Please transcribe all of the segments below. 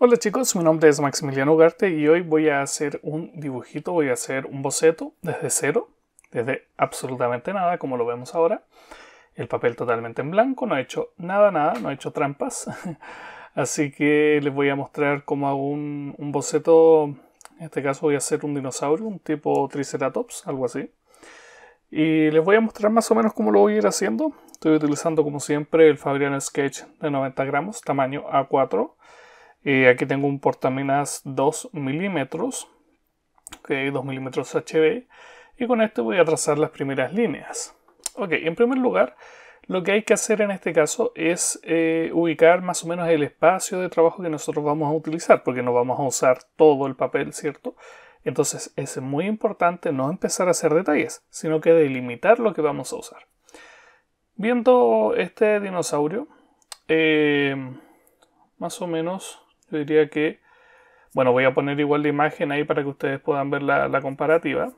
Hola chicos, mi nombre es Maximiliano Ugarte y hoy voy a hacer un dibujito, voy a hacer un boceto desde cero, desde absolutamente nada, como lo vemos ahora. El papel totalmente en blanco, no he hecho nada, nada, no he hecho trampas. Así que les voy a mostrar cómo hago un, un boceto, en este caso voy a hacer un dinosaurio, un tipo Triceratops, algo así. Y les voy a mostrar más o menos cómo lo voy a ir haciendo. Estoy utilizando como siempre el Fabriano Sketch de 90 gramos, tamaño A4 aquí tengo un portaminas 2 milímetros, 2 milímetros HB, y con esto voy a trazar las primeras líneas. Ok, en primer lugar, lo que hay que hacer en este caso es eh, ubicar más o menos el espacio de trabajo que nosotros vamos a utilizar, porque no vamos a usar todo el papel, ¿cierto? Entonces es muy importante no empezar a hacer detalles, sino que delimitar lo que vamos a usar. Viendo este dinosaurio, eh, más o menos yo diría que, bueno, voy a poner igual la imagen ahí para que ustedes puedan ver la, comparativa.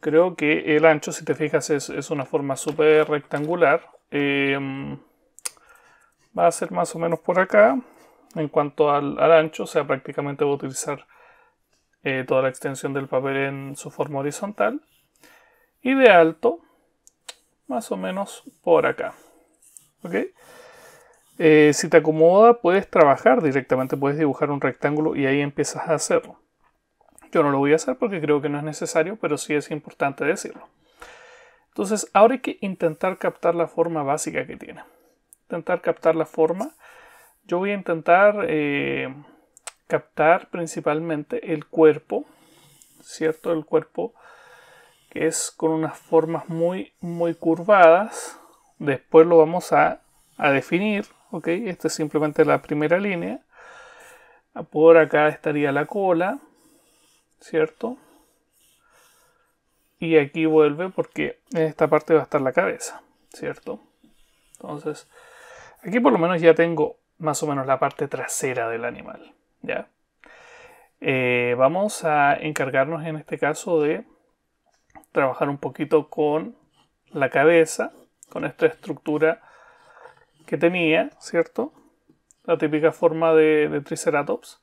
Creo que el ancho, si te fijas, es, una forma súper rectangular. Em, va a ser más o menos por acá. En cuanto al, ancho, o sea, prácticamente voy a utilizar eh, toda la extensión del papel en su forma horizontal. Y de alto, más o menos por acá. ¿Ok? Eh, si te acomoda, puedes trabajar directamente, puedes dibujar un rectángulo y ahí empiezas a hacerlo. Yo no lo voy a hacer porque creo que no es necesario, pero sí es importante decirlo. Entonces, ahora hay que intentar captar la forma básica que tiene. Intentar captar la forma. Yo voy a intentar eh, captar principalmente el cuerpo, ¿cierto? El cuerpo que es con unas formas muy, muy curvadas. Después lo vamos a, a definir, ok, esta es simplemente la primera línea. Por acá estaría la cola, ¿cierto? Y aquí vuelve porque en esta parte va a estar la cabeza, ¿cierto? Entonces, aquí por lo menos ya tengo más o menos la parte trasera del animal, ¿ya? Eh, vamos a encargarnos en este caso de trabajar un poquito con la cabeza, con esta estructura que tenía, ¿cierto? La típica forma de, Triceratops.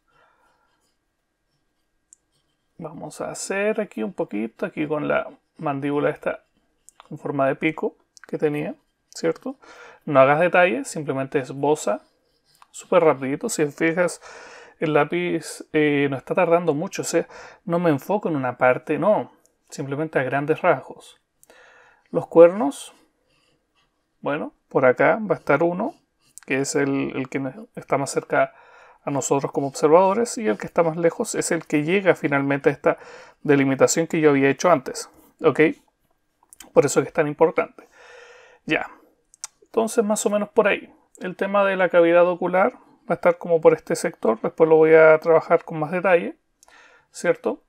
Vamos a hacer aquí un poquito, aquí con la mandíbula esta En forma de pico que tenía, ¿cierto? No hagas detalles, simplemente esboza súper rapidito. Si fijas, el lápiz eh, no está tardando mucho, o sea, no me enfoco en una parte, no, simplemente a grandes rasgos. Los cuernos, bueno, por acá va a estar uno, que es el, que está más cerca a nosotros como observadores y el que está más lejos es el que llega finalmente a esta delimitación que yo había hecho antes. ¿Ok? Por eso que es tan importante. Ya. Entonces más o menos por ahí. El tema de la cavidad ocular va a estar como por este sector. Después lo voy a trabajar con más detalle. ¿Cierto?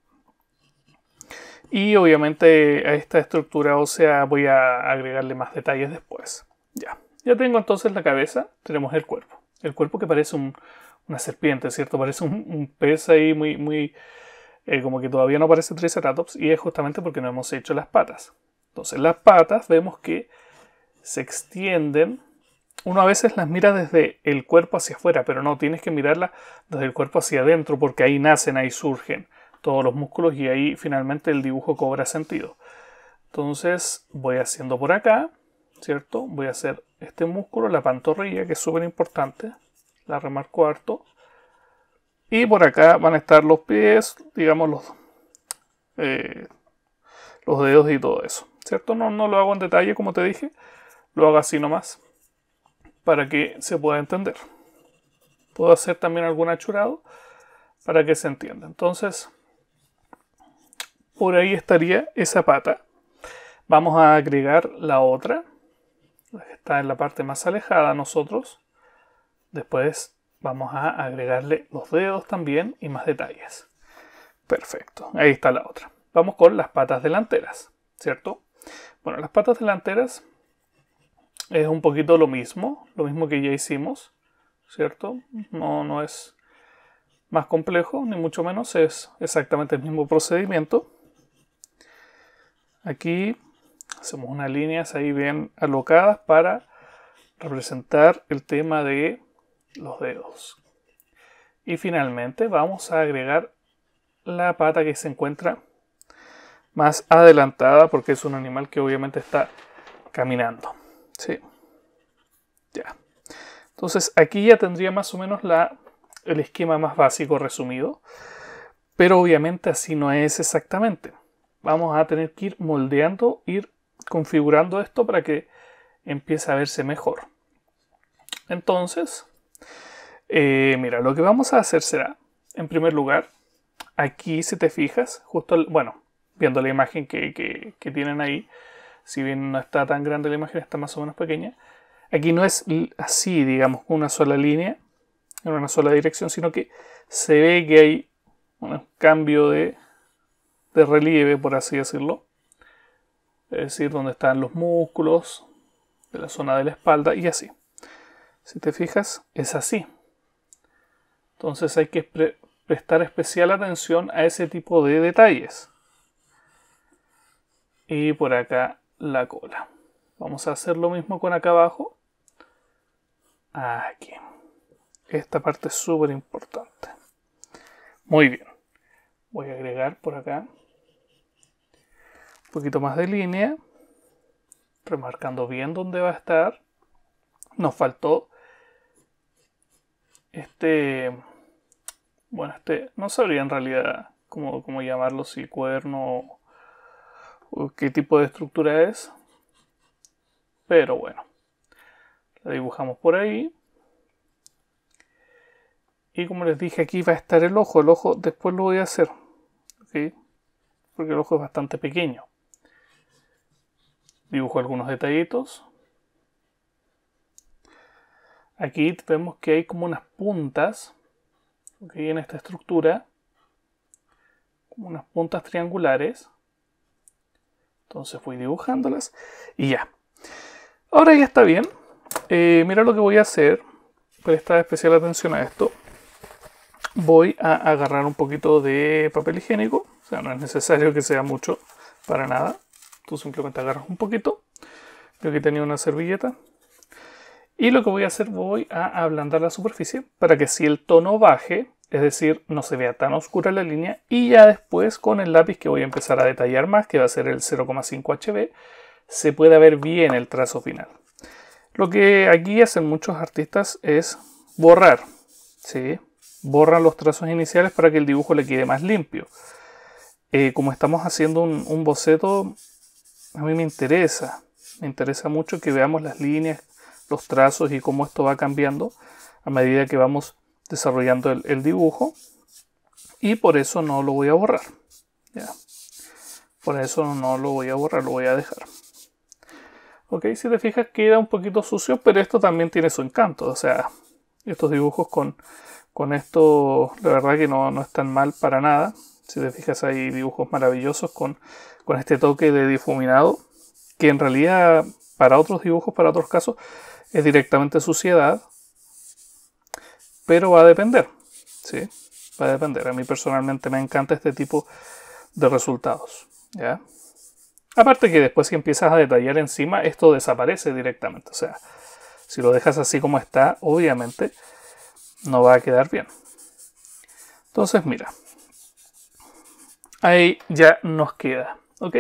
Y obviamente a esta estructura ósea voy a agregarle más detalles después. Ya, ya tengo entonces la cabeza, tenemos el cuerpo. El cuerpo que parece una serpiente, ¿cierto? Parece un, pez ahí muy, muy, eh, como que todavía no parece Triceratops y es justamente porque no hemos hecho las patas. Entonces las patas vemos que se extienden. Uno a veces las mira desde el cuerpo hacia afuera, pero no, tienes que mirarlas desde el cuerpo hacia adentro porque ahí nacen, ahí surgen todos los músculos y ahí finalmente el dibujo cobra sentido. Entonces voy haciendo por acá, ¿cierto? Voy a hacer este músculo, la pantorrilla, que es súper importante. La remarco harto. Y por acá van a estar los pies, digamos los, eh, los dedos y todo eso. ¿Cierto? No, no lo hago en detalle, como te dije. Lo hago así nomás. Para que se pueda entender. Puedo hacer también algún achurado para que se entienda. Entonces, por ahí estaría esa pata. Vamos a agregar la otra, está en la parte más alejada nosotros. Después vamos a agregarle los dedos también y más detalles. Perfecto, ahí está la otra. Vamos con las patas delanteras, ¿cierto? Bueno, las patas delanteras es un poquito lo mismo, lo mismo que ya hicimos, ¿cierto? No, no es más complejo, ni mucho menos, es exactamente el mismo procedimiento. Aquí hacemos unas líneas ahí bien alocadas para representar el tema de los dedos. Y finalmente vamos a agregar la pata que se encuentra más adelantada porque es un animal que obviamente está caminando. Sí. Ya. Entonces aquí ya tendría más o menos el esquema más básico resumido. Pero obviamente así no es exactamente vamos a tener que ir moldeando, ir configurando esto para que empiece a verse mejor. Entonces, eh, mira, lo que vamos a hacer será, en primer lugar, aquí si te fijas, justo, bueno, viendo la imagen que, tienen ahí, si bien no está tan grande la imagen, está más o menos pequeña, aquí no es así, digamos, una sola línea, en una sola dirección, sino que se ve que hay un cambio de de relieve, por así decirlo. Es decir, donde están los músculos, de la zona de la espalda y así. Si te fijas, es así. Entonces hay que prestar especial atención a ese tipo de detalles. Y por acá la cola. Vamos a hacer lo mismo con acá abajo. Aquí. Esta parte es súper importante. Muy bien. Voy a agregar por acá poquito más de línea, remarcando bien dónde va a estar. Nos faltó este, bueno, este, no sabría en realidad cómo, cómo llamarlo, si cuerno o qué tipo de estructura es, pero bueno, la dibujamos por ahí. Y como les dije, aquí va a estar el ojo. El ojo después lo voy a hacer. Porque el ojo es bastante pequeño dibujo algunos detallitos. Aquí vemos que hay como unas puntas en esta estructura, como unas puntas triangulares. Entonces fui dibujándolas y ya. Ahora ya está bien. Eh, mira lo que voy a hacer. Presta especial atención a esto. Voy a agarrar un poquito de papel higiénico. O sea, no es necesario que sea mucho para nada tú simplemente agarras un poquito. Yo aquí tenía una servilleta. Y lo que voy a hacer, voy a ablandar la superficie para que si el tono baje, es decir, no se vea tan oscura la línea, y ya después con el lápiz que voy a empezar a detallar más, que va a ser el 0,5 HB, se pueda ver bien el trazo final. Lo que aquí hacen muchos artistas es borrar, ¿sí? Borran los trazos iniciales para que el dibujo le quede más limpio. Eh, como estamos haciendo un boceto, a mí me interesa, me interesa mucho que veamos las líneas, los trazos y cómo esto va cambiando a medida que vamos desarrollando el, dibujo. Y por eso no lo voy a borrar. ¿ya? Por eso no lo voy a borrar, lo voy a dejar. Ok, si te fijas queda un poquito sucio, pero esto también tiene su encanto. O sea, estos dibujos con, con esto, la verdad que no están mal para nada. Si te fijas hay dibujos maravillosos con con este toque de difuminado, que en realidad para otros dibujos, para otros casos, es directamente suciedad, pero va a depender, ¿sí? Va a depender. A mí personalmente me encanta este tipo de resultados, ¿ya? Aparte que después si empiezas a detallar encima, esto desaparece directamente, o sea, si lo dejas así como está, obviamente no va a quedar bien. Entonces, mira, ahí ya nos queda. ¿Ok?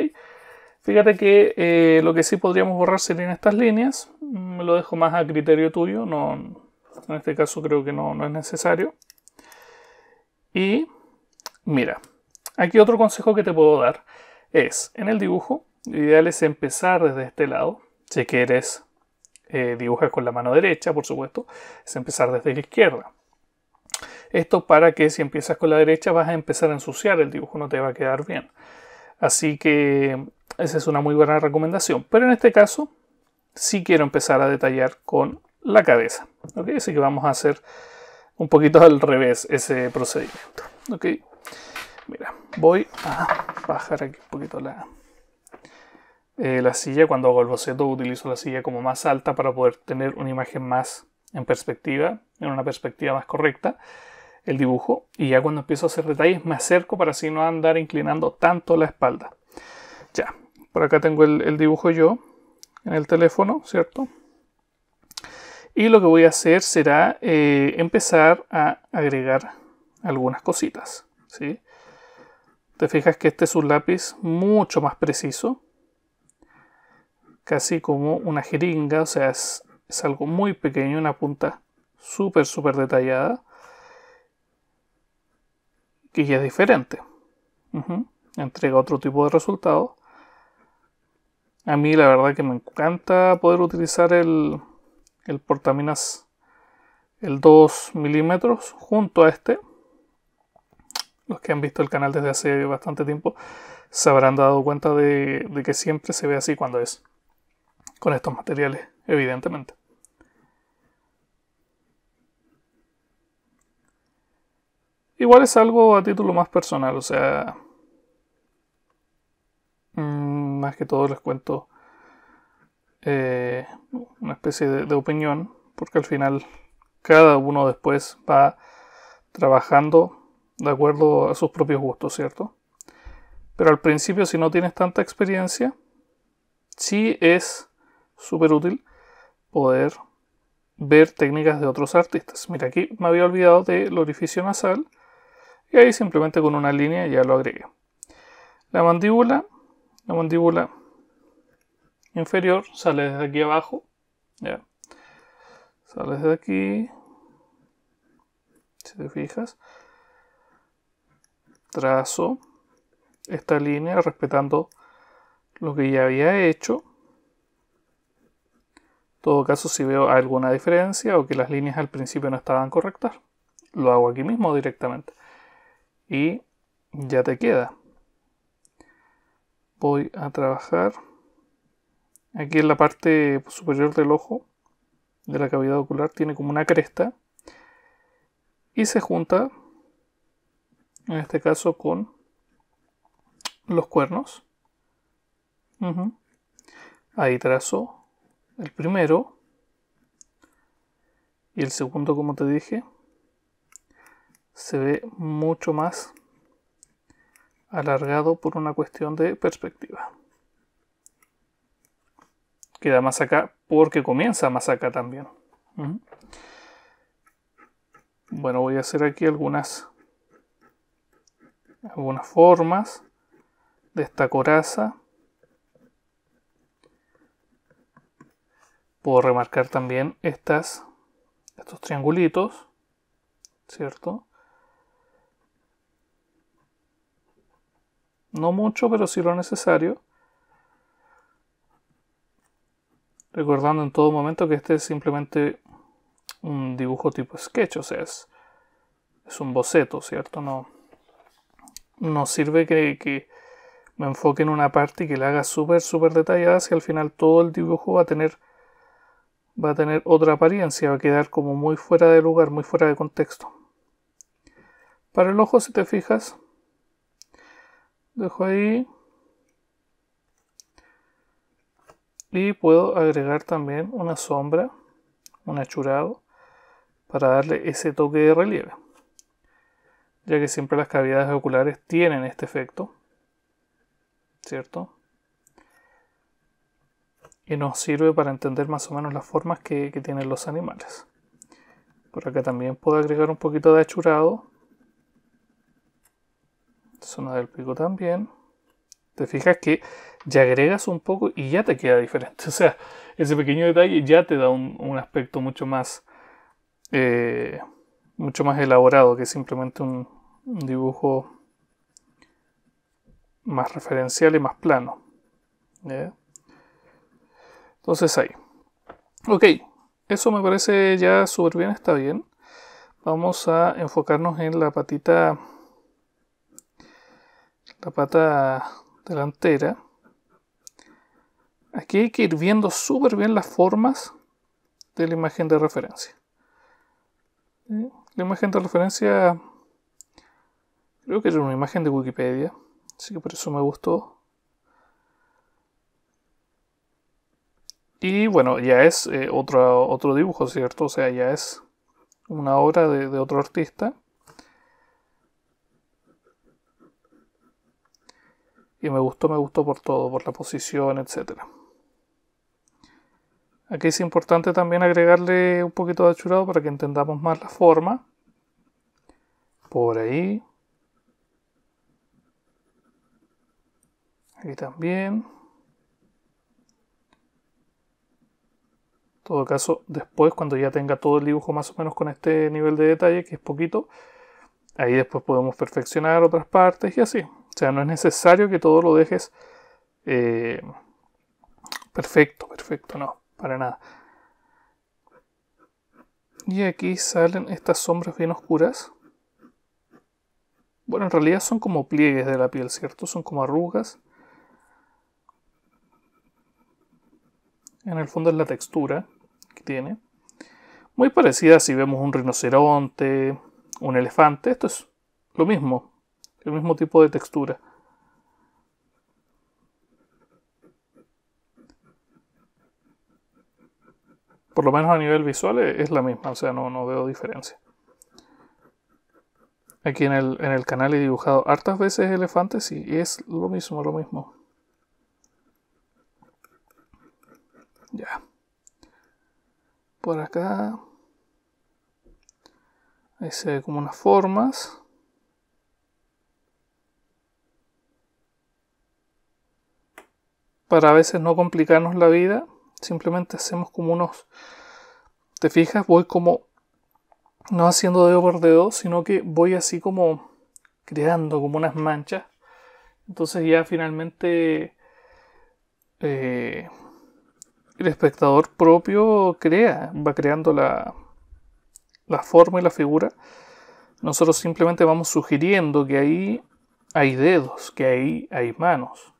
Fíjate que eh, lo que sí podríamos borrar serían estas líneas. Mm, lo dejo más a criterio tuyo. No, en este caso creo que no, es necesario. Y mira, aquí otro consejo que te puedo dar es, en el dibujo, lo ideal es empezar desde este lado. Si quieres eh, dibujas con la mano derecha, por supuesto, es empezar desde la izquierda. Esto para que si empiezas con la derecha vas a empezar a ensuciar el dibujo, no te va a quedar bien. Así que esa es una muy buena recomendación. Pero en este caso sí quiero empezar a detallar con la cabeza. Así que vamos a hacer un poquito al revés ese procedimiento. Mira, voy a bajar aquí un poquito la, eh, la silla. Cuando hago el boceto utilizo la silla como más alta para poder tener una imagen más en perspectiva, en una perspectiva más correcta el dibujo y ya cuando empiezo a hacer detalles me acerco para así no andar inclinando tanto la espalda. Ya, por acá tengo el, dibujo yo en el teléfono, ¿cierto? Y lo que voy a hacer será eh, empezar a agregar algunas cositas, ¿sí? Te fijas que este es un lápiz mucho más preciso, casi como una jeringa, o sea, es, es algo muy pequeño, una punta súper, súper detallada que es diferente. Entrega otro tipo de resultado. A mí la verdad que me encanta poder utilizar el, portaminas el 2 milímetros junto a este. Los que han visto el canal desde hace bastante tiempo se habrán dado cuenta de que siempre se ve así cuando es con estos materiales, evidentemente. Igual es algo a título más personal, o sea, mm, más que todo les cuento eh, una especie de, de, opinión, porque al final cada uno después va trabajando de acuerdo a sus propios gustos, ¿cierto? Pero al principio, si no tienes tanta experiencia, sí es súper útil poder ver técnicas de otros artistas. Mira, aquí me había olvidado del orificio nasal y ahí simplemente con una línea ya lo agregué. La mandíbula, la mandíbula inferior sale desde aquí abajo. Sale desde aquí. Si te fijas. Trazo esta línea respetando lo que ya había hecho. En todo caso, si veo alguna diferencia o que las líneas al principio no estaban correctas, lo hago aquí mismo directamente y ya te queda. Voy a trabajar aquí en la parte superior del ojo, de la cavidad ocular, tiene como una cresta y se junta, en este caso, con los cuernos. Ahí trazo el primero y el segundo, como te dije se ve mucho más alargado por una cuestión de perspectiva. Queda más acá porque comienza más acá también. Bueno, voy a hacer aquí algunas, algunas formas de esta coraza. Puedo remarcar también estas, estos triangulitos, ¿cierto? No mucho, pero sí lo necesario. Recordando en todo momento que este es simplemente un dibujo tipo sketch, o sea, es, es un boceto, ¿cierto? No, no sirve que, me enfoque en una parte y que la haga súper, súper detallada, si al final todo el dibujo va a tener va a tener otra apariencia, va a quedar como muy fuera de lugar, muy fuera de contexto. Para el ojo, si te fijas, dejo ahí y puedo agregar también una sombra un achurado para darle ese toque de relieve ya que siempre las cavidades oculares tienen este efecto cierto y nos sirve para entender más o menos las formas que, tienen los animales por acá también puedo agregar un poquito de achurado zona del pico también. Te fijas que ya agregas un poco y ya te queda diferente. O sea, ese pequeño detalle ya te da un, aspecto mucho más, eh, mucho más elaborado que simplemente un, dibujo más referencial y más plano. Entonces ahí. Ok, eso me parece ya súper bien, está bien. Vamos a enfocarnos en la patita la pata delantera. Aquí hay que ir viendo súper bien las formas de la imagen de referencia. La imagen de referencia creo que era una imagen de Wikipedia, así que por eso me gustó. Y bueno, ya es eh, otro, otro dibujo, ¿cierto? O sea, ya es una obra de otro artista. Y me gustó, me gustó por todo, por la posición, etc. Aquí es importante también agregarle un poquito de achurado para que entendamos más la forma. Por ahí. Aquí también. En todo caso, después, cuando ya tenga todo el dibujo más o menos con este nivel de detalle, que es poquito, ahí después podemos perfeccionar otras partes y así. O sea, no es necesario que todo lo dejes eh, perfecto, perfecto, no, para nada. Y aquí salen estas sombras bien oscuras. Bueno, en realidad son como pliegues de la piel, ¿cierto? Son como arrugas. En el fondo es la textura que tiene. Muy parecida si vemos un rinoceronte, un elefante. Esto es lo mismo el mismo tipo de textura. Por lo menos a nivel visual eh, es la misma, o sea, no, no veo diferencia. Aquí en el, en el canal he dibujado hartas veces elefantes y es lo mismo, lo mismo. Ya. Por acá. Ahí se ve como unas formas. para a veces no complicarnos la vida, simplemente hacemos como unos... ¿Te fijas? Voy como... No haciendo dedo por dedo, sino que voy así como creando como unas manchas. Entonces ya finalmente eh, el espectador propio crea, va creando la, la forma y la figura. Nosotros simplemente vamos sugiriendo que ahí hay dedos, que ahí hay manos.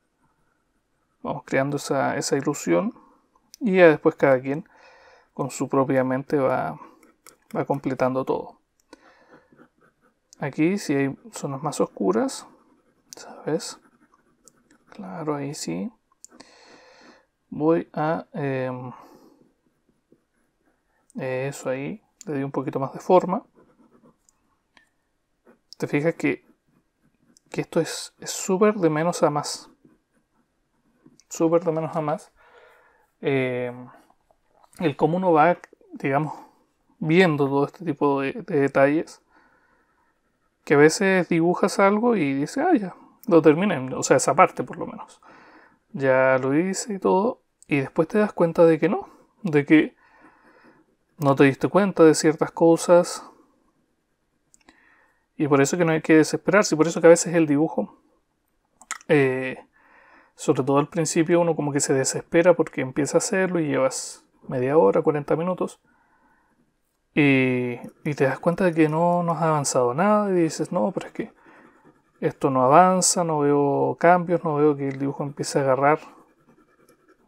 Vamos creando esa, ilusión y ya después cada quien con su propia mente va, completando todo. Aquí si hay zonas más oscuras, ¿sabes? Claro, ahí sí. Voy a... Em, eso ahí, le doy un poquito más de forma. Te fijas que, esto es súper de menos a más súper de menos jamás más, eh, el cómo uno va, digamos, viendo todo este tipo de, detalles, que a veces dibujas algo y dices, ah, ya, lo terminé, o sea, esa parte por lo menos. Ya lo dice y todo, y después te das cuenta de que no, de que no te diste cuenta de ciertas cosas. Y por eso que no hay que desesperarse, y por eso que a veces el dibujo eh, sobre todo al principio uno como que se desespera porque empieza a hacerlo y llevas media hora, 40 minutos. Y, te das cuenta de que no, nos has avanzado nada y dices, no, pero es que esto no avanza, no veo cambios, no veo que el dibujo empiece a agarrar,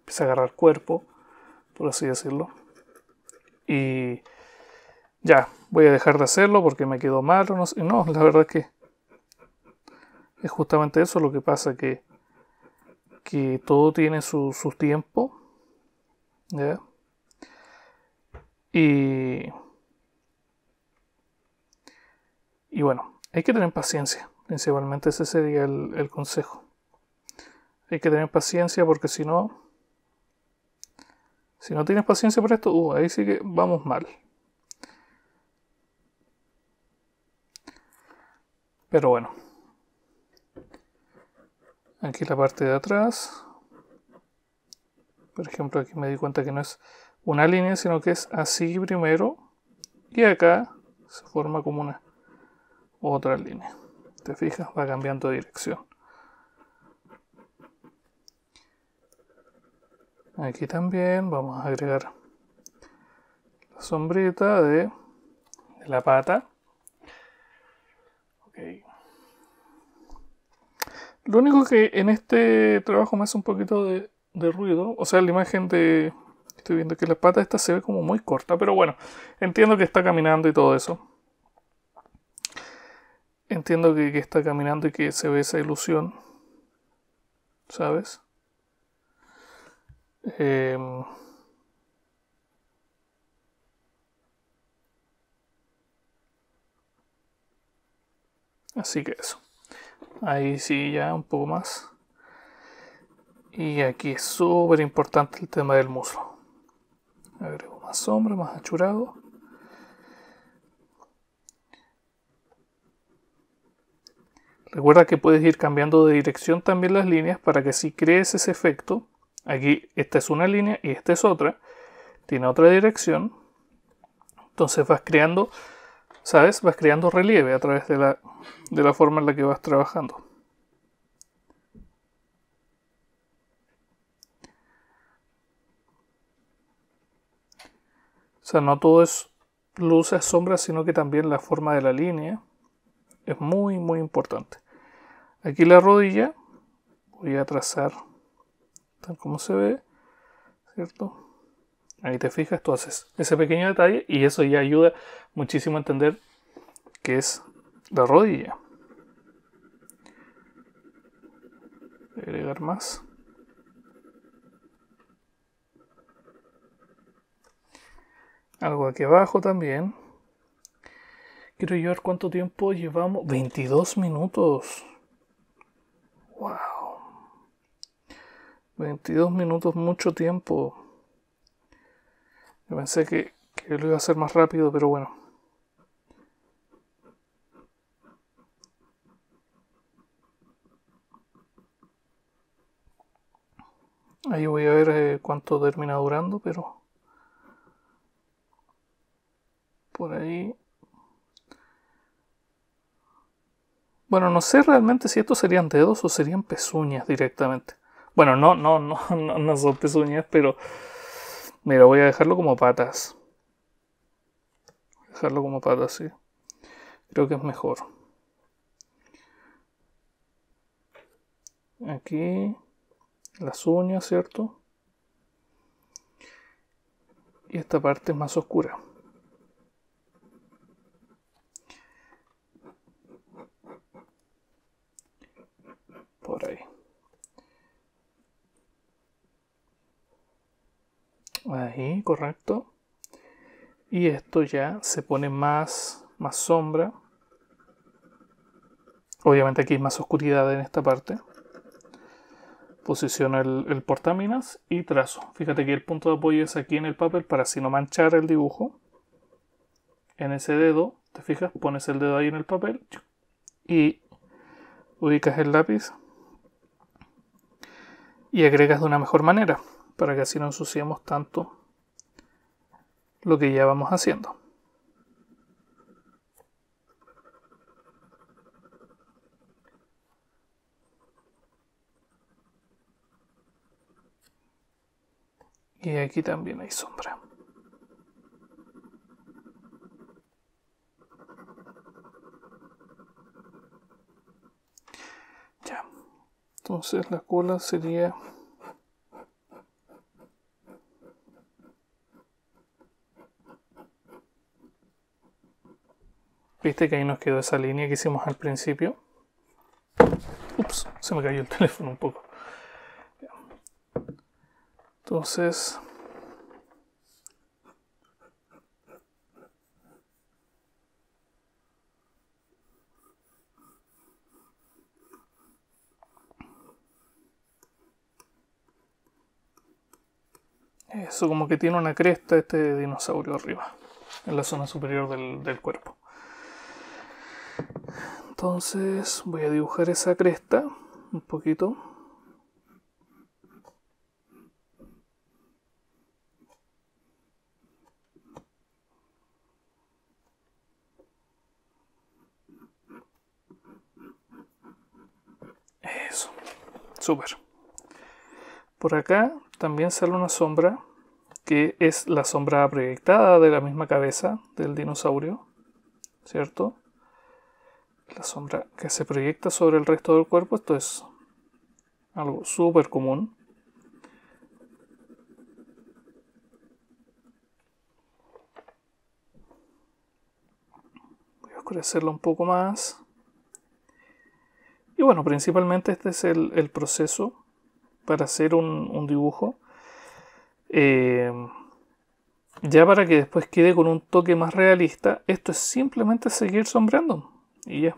empiece a agarrar cuerpo, por así decirlo. Y ya, voy a dejar de hacerlo porque me quedó malo, no No, la verdad es que es justamente eso lo que pasa, que que todo tiene su, tiempo. Y, y bueno, hay que tener paciencia. Principalmente ese sería el, consejo. Hay que tener paciencia porque si no, si no tienes paciencia por esto, uh, ahí sí que vamos mal. Pero bueno aquí la parte de atrás por ejemplo aquí me di cuenta que no es una línea sino que es así primero y acá se forma como una otra línea te fijas va cambiando de dirección aquí también vamos a agregar la sombrita de, la pata lo único que en este trabajo me hace un poquito de, de ruido, o sea, la imagen de... Estoy viendo que la pata esta se ve como muy corta, pero bueno, entiendo que está caminando y todo eso. Entiendo que, está caminando y que se ve esa ilusión, ¿sabes? Em, así que eso. Ahí sí ya un poco más. Y aquí es súper importante el tema del muslo. Agrego más sombra, más achurado. Recuerda que puedes ir cambiando de dirección también las líneas para que si crees ese efecto, aquí esta es una línea y esta es otra, tiene otra dirección, entonces vas creando, ¿sabes? Vas creando relieve a través de la de la forma en la que vas trabajando. O sea, no todo es luces, sombra, sino que también la forma de la línea es muy, muy importante. Aquí la rodilla, voy a trazar tal como se ve, ¿cierto? Ahí te fijas, tú haces ese pequeño detalle y eso ya ayuda muchísimo a entender qué es la rodilla. agregar más. Algo aquí abajo también. Quiero llevar cuánto tiempo llevamos. 22 minutos. Wow. 22 minutos, mucho tiempo. Yo pensé que, que lo iba a hacer más rápido, pero bueno. Ahí voy a ver eh, cuánto termina durando, pero por ahí. Bueno, no sé realmente si estos serían dedos o serían pezuñas directamente. Bueno, no, no, no, no, son pezuñas, pero mira, voy a dejarlo como patas. Dejarlo como patas, sí. Creo que es mejor. Aquí las uñas, ¿cierto? Y esta parte es más oscura. Por ahí. Ahí, correcto. Y esto ya se pone más, más sombra. Obviamente aquí hay más oscuridad en esta parte. Posiciono el, portaminas y trazo. Fíjate que el punto de apoyo es aquí en el papel para así no manchar el dibujo. En ese dedo, te fijas, pones el dedo ahí en el papel y ubicas el lápiz y agregas de una mejor manera para que así no ensuciemos tanto lo que ya vamos haciendo. Y aquí también hay sombra. Ya. Entonces la cola sería... Viste que ahí nos quedó esa línea que hicimos al principio. Ups, se me cayó el teléfono un poco. Entonces, Eso, como que tiene una cresta este dinosaurio arriba, en la zona superior del, del, cuerpo. Entonces voy a dibujar esa cresta un poquito. Eso. Súper. Por acá también sale una sombra que es la sombra proyectada de la misma cabeza del dinosaurio, ¿cierto? La sombra que se proyecta sobre el resto del cuerpo, esto es algo súper común. Voy a oscurecerlo un poco más. Y bueno, principalmente este es el, proceso para hacer un, dibujo. Eh, ya para que después quede con un toque más realista, esto es simplemente seguir sombreando. Y ya.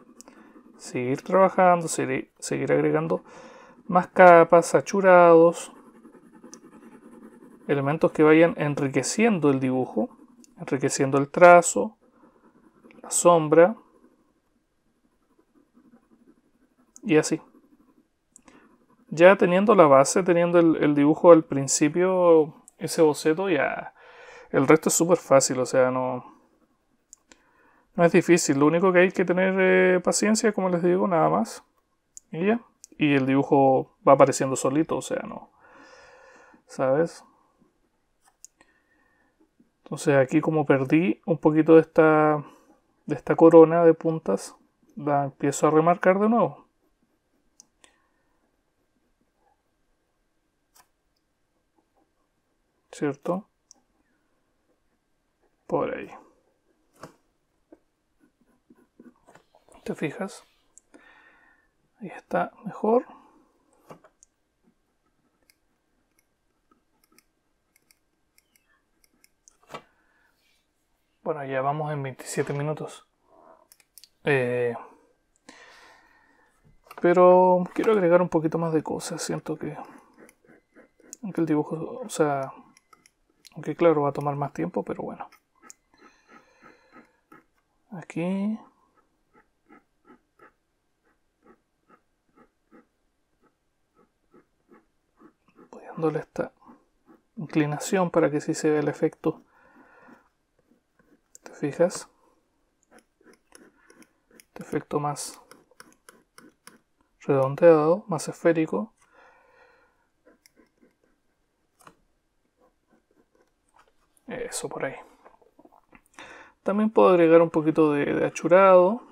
Seguir trabajando, seguir, agregando más capas, saturados, elementos que vayan enriqueciendo el dibujo, enriqueciendo el trazo, la sombra. y así. Ya teniendo la base, teniendo el, dibujo al principio, ese boceto, ya. El resto es súper fácil, o sea, no. No es difícil. Lo único que hay que tener eh, paciencia, como les digo, nada más. Y ya. Y el dibujo va apareciendo solito, o sea, no. ¿Sabes? Entonces aquí como perdí un poquito de esta, de esta corona de puntas, la empiezo a remarcar de nuevo. ¿cierto? Por ahí. ¿Te fijas? Ahí está mejor. Bueno, ya vamos en 27 minutos. Eh, pero quiero agregar un poquito más de cosas. Siento que, que el dibujo, o sea, aunque claro, va a tomar más tiempo, pero bueno. Aquí. Voy dándole esta inclinación para que sí se vea el efecto. ¿Te fijas? Este efecto más redondeado, más esférico. por ahí. También puedo agregar un poquito de, achurado.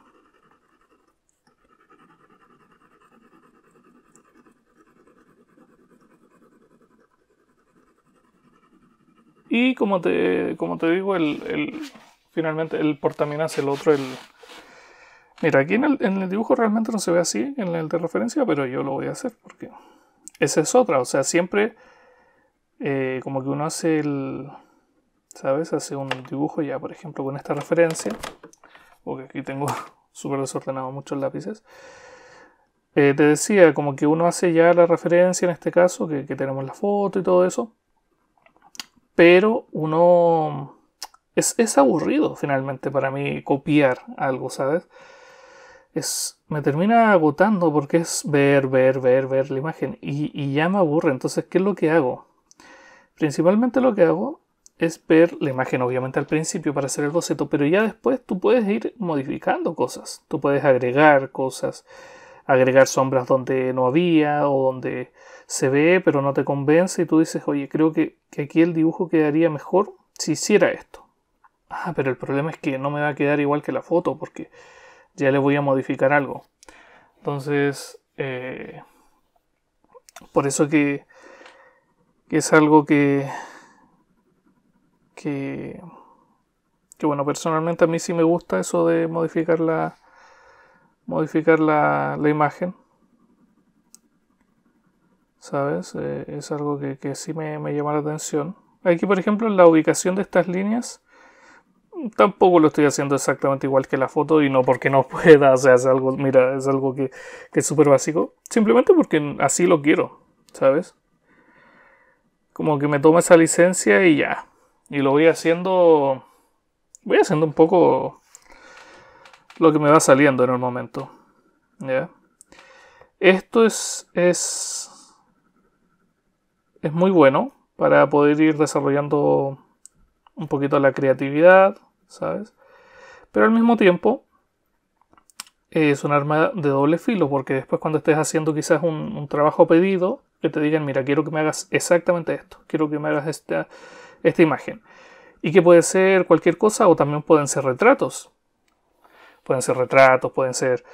Y como te, como te digo, el, el, finalmente el portaminas, el otro, el... Mira, aquí en el, dibujo realmente no se ve así, en el de referencia, pero yo lo voy a hacer porque esa es otra. O sea, siempre eh, como que uno hace el ¿sabes? Hace un dibujo ya, por ejemplo, con esta referencia, porque aquí tengo súper desordenado muchos lápices. Eh, te decía, como que uno hace ya la referencia en este caso, que, tenemos la foto y todo eso, pero uno es, es, aburrido finalmente para mí copiar algo, ¿sabes? Es, me termina agotando porque es ver, ver, ver, ver la imagen y, y ya me aburre. Entonces, ¿qué es lo que hago? Principalmente lo que hago es ver la imagen obviamente al principio para hacer el boceto, pero ya después tú puedes ir modificando cosas, tú puedes agregar cosas, agregar sombras donde no había o donde se ve pero no te convence y tú dices, oye, creo que, aquí el dibujo quedaría mejor si hiciera esto. Ah, pero el problema es que no me va a quedar igual que la foto porque ya le voy a modificar algo. Entonces, eh, por eso que, que es algo que, que, que bueno, personalmente a mí sí me gusta eso de modificar la, modificar la, la imagen. ¿Sabes? Eh, es algo que, sí me, llama la atención. Aquí, por ejemplo, en la ubicación de estas líneas, tampoco lo estoy haciendo exactamente igual que la foto y no porque no pueda. O sea, es algo, mira, es algo que, que es súper básico. Simplemente porque así lo quiero, ¿sabes? Como que me toma esa licencia y ya. Y lo voy haciendo. Voy haciendo un poco lo que me va saliendo en el momento. Esto es, es, es muy bueno para poder ir desarrollando un poquito la creatividad, ¿sabes? Pero al mismo tiempo es un arma de doble filo, porque después cuando estés haciendo quizás un, un trabajo pedido, que te digan, mira, quiero que me hagas exactamente esto, quiero que me hagas esta, esta imagen. Y que puede ser cualquier cosa o también pueden ser retratos. Pueden ser retratos, pueden ser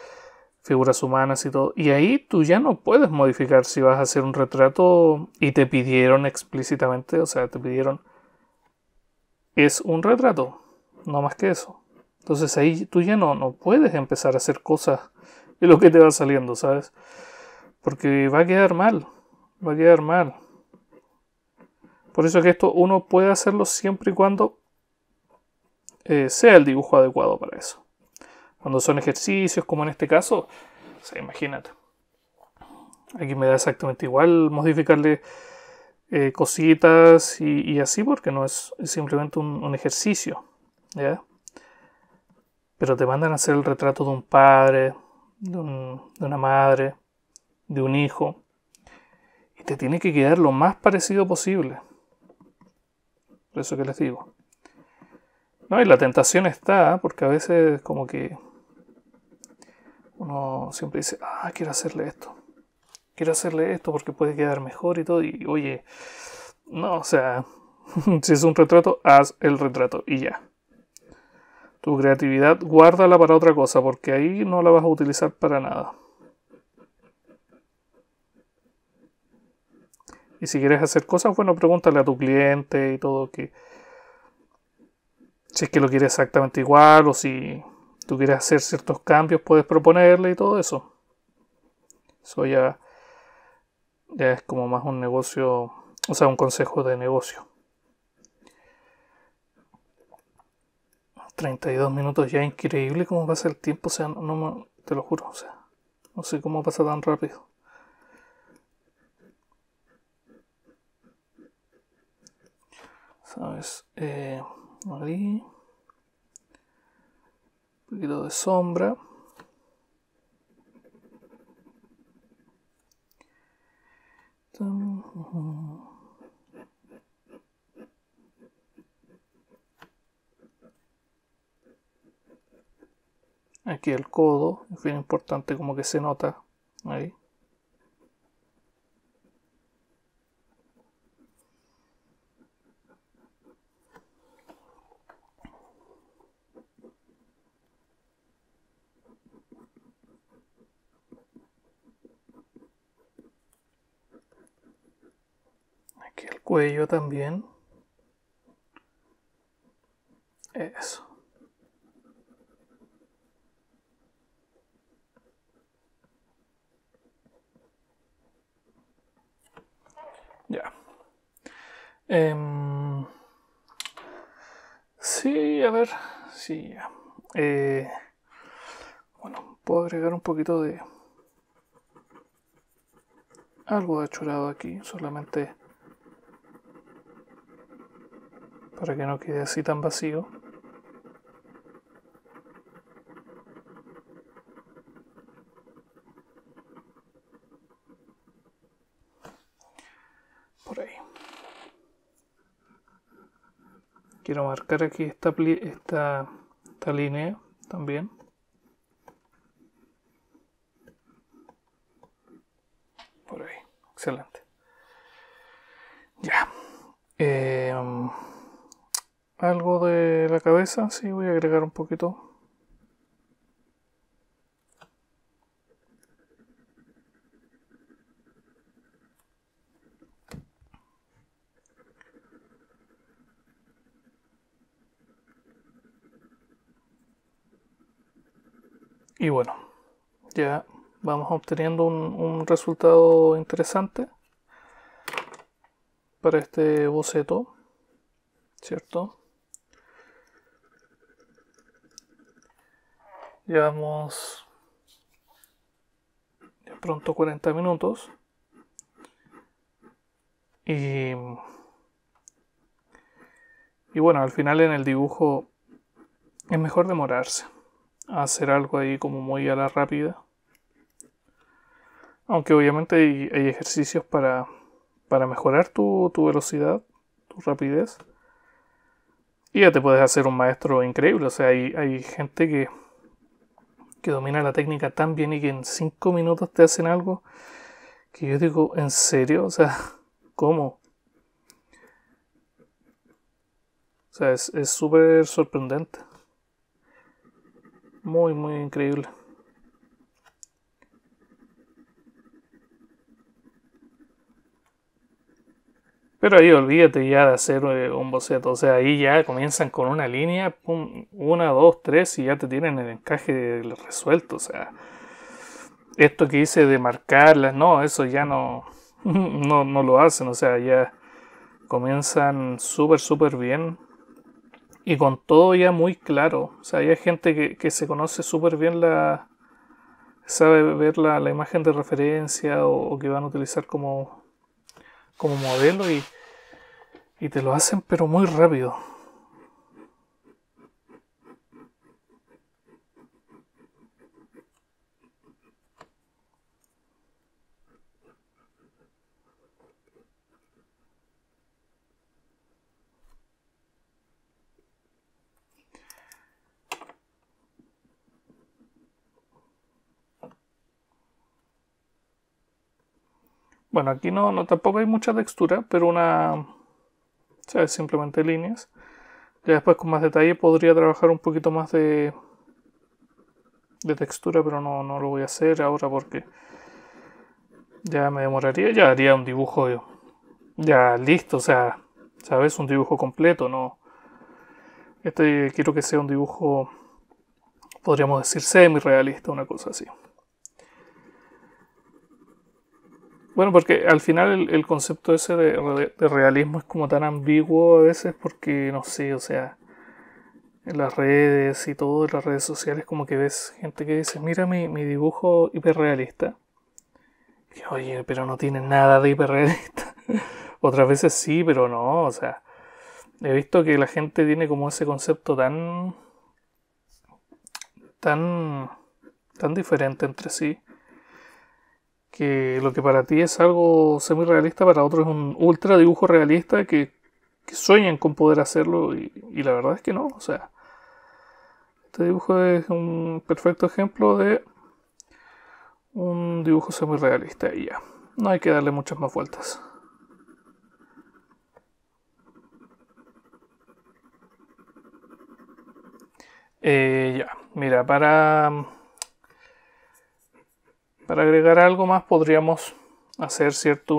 figuras humanas y todo. Y ahí tú ya no puedes modificar si vas a hacer un retrato y te pidieron explícitamente, o sea, te pidieron es un retrato, no más que eso. Entonces ahí tú ya no, no puedes empezar a hacer cosas de lo que te va saliendo, ¿sabes? Porque va a quedar mal, va a quedar mal. Por eso es que esto uno puede hacerlo siempre y cuando eh, sea el dibujo adecuado para eso. Cuando son ejercicios, como en este caso, imagínate. Aquí me da exactamente igual modificarle eh, cositas y, así, porque no es, simplemente un, ejercicio. Pero te mandan a hacer el retrato de un padre, de una madre, de un hijo. Y te tiene que quedar lo más parecido posible eso que les digo. No, y la tentación está, porque a veces como que uno siempre dice, ah, quiero hacerle esto. Quiero hacerle esto porque puede quedar mejor y todo. Y oye, no, o sea, si es un retrato, haz el retrato y ya. Tu creatividad, guárdala para otra cosa, porque ahí no la vas a utilizar para nada. Y si quieres hacer cosas, bueno, pregúntale a tu cliente y todo que si es que lo quiere exactamente igual o si tú quieres hacer ciertos cambios, puedes proponerle y todo eso. Eso ya, es como más un negocio, o sea, un consejo de negocio. 32 minutos ya, increíble cómo pasa el tiempo, o sea, no te lo juro, o sea, no sé cómo pasa tan rápido. ¿sabes? Eh, ahí. Un poquito de sombra. Aquí el codo, es bien importante como que se nota ahí. yo también. Eso. Ya. Em, sí, a ver. Sí, Eh, bueno, puedo agregar un poquito de algo de aquí, solamente para que no quede así tan vacío. Por ahí. Quiero marcar aquí esta, esta, línea también. Por ahí. Excelente. Ya. Eh, algo de la cabeza, sí, voy a agregar un poquito. Y bueno, ya vamos obteniendo un, un resultado interesante para este boceto, ¿cierto? Llevamos de pronto 40 minutos. Y, y bueno, al final en el dibujo es mejor demorarse. Hacer algo ahí como muy a la rápida. Aunque obviamente hay, ejercicios para, para mejorar tu, tu velocidad, tu rapidez. Y ya te puedes hacer un maestro increíble. O sea, hay, hay gente que que domina la técnica tan bien y que en cinco minutos te hacen algo que yo digo, ¿en serio? O sea, ¿cómo? O sea, es súper sorprendente. Muy, muy increíble. Pero ahí olvídate ya de hacer eh, un boceto. O sea, ahí ya comienzan con una línea, una, dos, tres, y ya te tienen el encaje resuelto. O sea, esto que hice de marcarlas, no, eso ya no, no, no lo hacen. O sea, ya comienzan súper, súper bien. Y con todo ya muy claro. O sea, hay gente que, se conoce súper bien la, sabe ver la, imagen de referencia o, que van a utilizar como, como modelo y, y te lo hacen pero muy rápido. Bueno, aquí no, no tampoco hay mucha textura, pero una... Simplemente líneas. Ya después con más detalle podría trabajar un poquito más de, de textura, pero no, lo voy a hacer ahora porque ya me demoraría. Ya haría un dibujo ya listo, o sea, ¿sabes? Un dibujo completo, no. Este quiero que sea un dibujo, podríamos decir, semi-realista, una cosa así. Bueno, porque al final el, concepto ese de, realismo es como tan ambiguo a veces porque, no sé, o sea, en las redes y todo, en las redes sociales, como que ves gente que dice, mira mi, dibujo hiperrealista. Y, Oye, pero no tiene nada de hiperrealista. Otras veces sí, pero no, o sea, he visto que la gente tiene como ese concepto tan... tan... tan diferente entre sí que lo que para ti es algo semi-realista, para otros es un ultra dibujo realista que, sueñan con poder hacerlo y, la verdad es que no. O sea, este dibujo es un perfecto ejemplo de un dibujo semi-realista y ya. No hay que darle muchas más vueltas. Eh, ya, mira, para para agregar algo más podríamos hacer cierto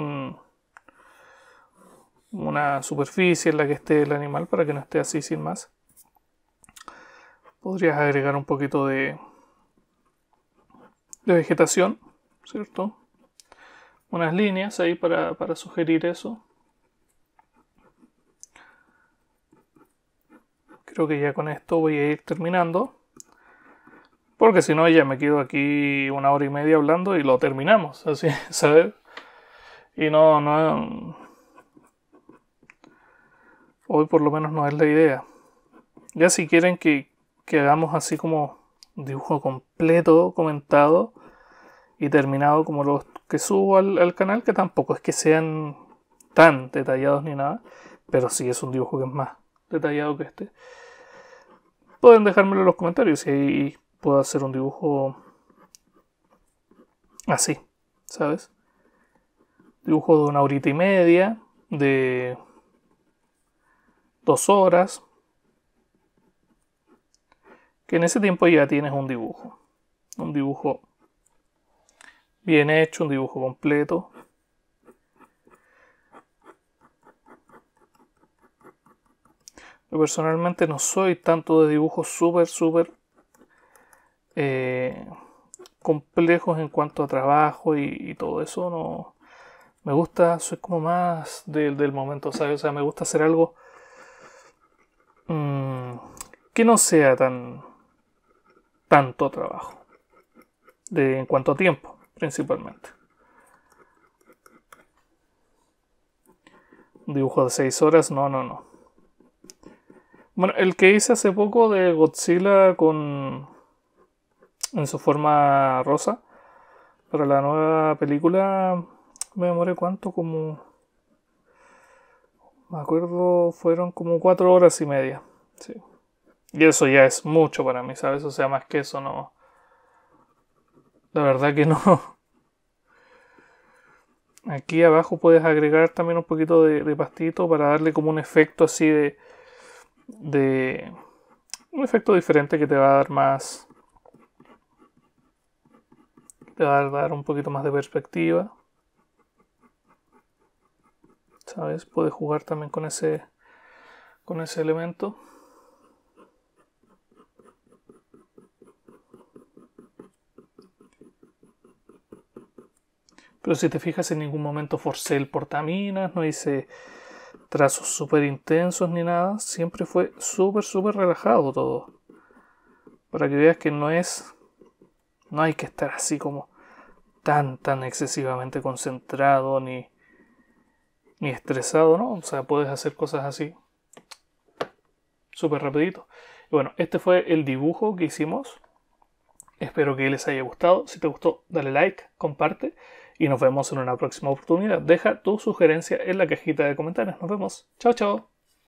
una superficie en la que esté el animal para que no esté así sin más. Podrías agregar un poquito de, de vegetación, ¿cierto? Unas líneas ahí para, para sugerir eso. Creo que ya con esto voy a ir terminando. Porque si no, ya me quedo aquí una hora y media hablando y lo terminamos. Así, ¿sabes? Y no, no. Hoy por lo menos no es la idea. Ya si quieren que, que hagamos así como dibujo completo, comentado y terminado como los que subo al, canal, que tampoco es que sean tan detallados ni nada, pero sí es un dibujo que es más detallado que este. Pueden dejármelo en los comentarios si puedo hacer un dibujo así, ¿sabes? Dibujo de una horita y media, de dos horas, que en ese tiempo ya tienes un dibujo, un dibujo bien hecho, un dibujo completo. Yo personalmente no soy tanto de dibujos súper, súper eh, complejos en cuanto a trabajo y, todo eso. No, me gusta, soy como más del momento, ¿sabes? O sea, me gusta hacer algo mm, que no sea tan tanto trabajo. De, en cuanto a tiempo, principalmente. Dibujo de 6 horas, no, no, no. Bueno, el que hice hace poco de Godzilla con en su forma rosa. Pero la nueva película me demoré cuánto, como... Me acuerdo, fueron como cuatro horas y media. Sí. Y eso ya es mucho para mí, ¿sabes? O sea, más que eso no... La verdad que no. Aquí abajo puedes agregar también un poquito de, de pastito para darle como un efecto así de, de... Un efecto diferente que te va a dar más te va a dar un poquito más de perspectiva. ¿Sabes? Puedes jugar también con ese, con ese elemento. Pero si te fijas, en ningún momento forcé el portaminas, no hice trazos súper intensos ni nada. Siempre fue súper, súper relajado todo. Para que veas que no es no hay que estar así como tan, tan excesivamente concentrado ni, ni estresado, ¿no? O sea, puedes hacer cosas así súper rapidito. bueno, este fue el dibujo que hicimos. Espero que les haya gustado. Si te gustó, dale like, comparte y nos vemos en una próxima oportunidad. Deja tu sugerencia en la cajita de comentarios. Nos vemos. Chao, chao.